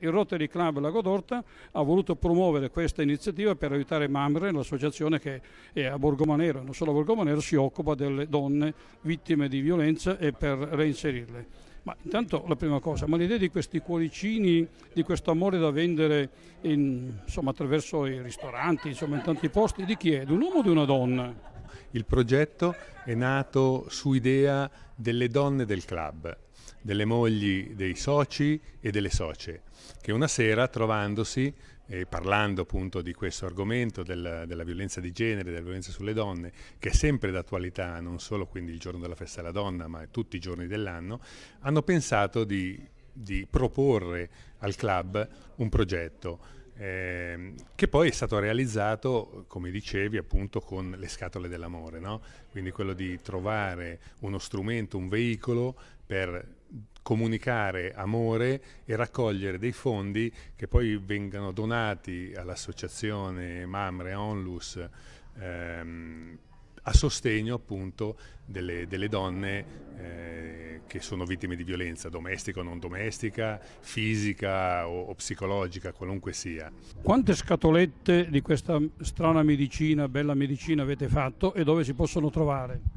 Il Rotary Club Lago d'Orta ha voluto promuovere questa iniziativa per aiutare Mamre, l'associazione che è a Borgomanero, non solo a Borgomanero, si occupa delle donne vittime di violenza e per reinserirle. Ma intanto la prima cosa, ma l'idea di questi cuoricini, di questo amore da vendere in, insomma, attraverso i ristoranti, insomma, in tanti posti, di chi è? Di un uomo o di una donna? Il progetto è nato su idea delle donne del club, delle mogli dei soci e delle socie, che una sera trovandosi e parlando appunto di questo argomento della, della, violenza di genere, della violenza sulle donne, che è sempre d'attualità, non solo quindi il giorno della festa della donna, ma tutti i giorni dell'anno, hanno pensato di, di proporre al club un progetto eh, che poi è stato realizzato, come dicevi, appunto con le scatole dell'amore, no? quindi quello di trovare uno strumento, un veicolo per comunicare amore e raccogliere dei fondi che poi vengano donati all'associazione Mamre Onlus ehm, a sostegno appunto delle, delle donne eh, che sono vittime di violenza domestica o non domestica, fisica o, o psicologica, qualunque sia. Quante scatolette di questa strana medicina, bella medicina avete fatto e dove si possono trovare?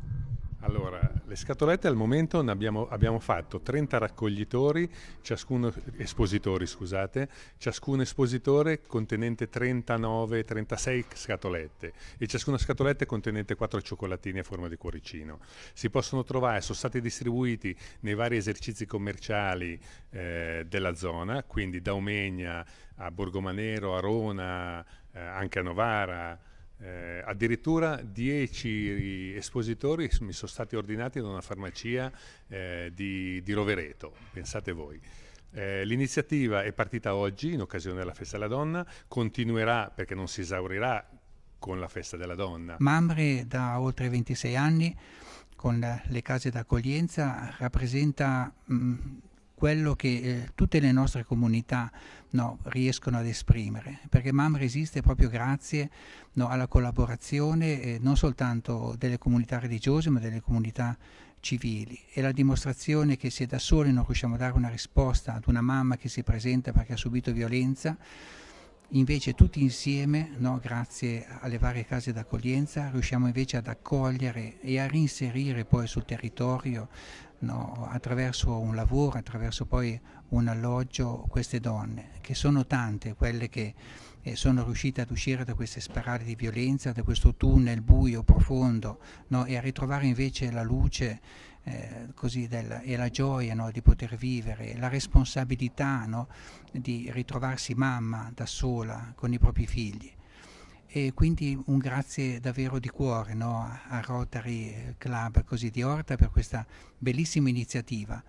Allora, le scatolette al momento abbiamo, abbiamo, fatto 30 raccoglitori, ciascuno, espositori, scusate, ciascun espositore contenente 39, 36 scatolette e ciascuna scatoletta contenente 4 cioccolatini a forma di cuoricino. Si possono trovare, sono stati distribuiti nei vari esercizi commerciali eh, della zona, quindi da Omegna a Borgomanero, a Rona, eh, anche a Novara, eh, addirittura 10 espositori mi sono stati ordinati da una farmacia eh, di, di, Rovereto, pensate voi. Eh, l'iniziativa è partita oggi in occasione della Festa della Donna, continuerà perché non si esaurirà con la Festa della Donna. Mamre da oltre 26 anni con le case d'accoglienza rappresenta mh, mm, quello che eh, tutte le nostre comunità no, riescono ad esprimere, perché MAM resiste proprio grazie no, alla collaborazione eh, non soltanto delle comunità religiose ma delle comunità civili e la dimostrazione che se da soli non riusciamo a dare una risposta ad una mamma che si presenta perché ha subito violenza, invece tutti insieme, no, grazie alle varie case d'accoglienza, riusciamo invece ad accogliere e a reinserire poi sul territorio no, attraverso un lavoro, attraverso poi un alloggio, queste donne, che sono tante quelle che eh, sono riuscite ad uscire da queste spirali di violenza, da questo tunnel buio profondo no, e a ritrovare invece la luce eh, così della, e la gioia no, di poter vivere, la responsabilità no, di ritrovarsi mamma da sola con i propri figli. E quindi un grazie davvero di cuore no, a Rotary eh, Club così di Orta per questa bellissima iniziativa.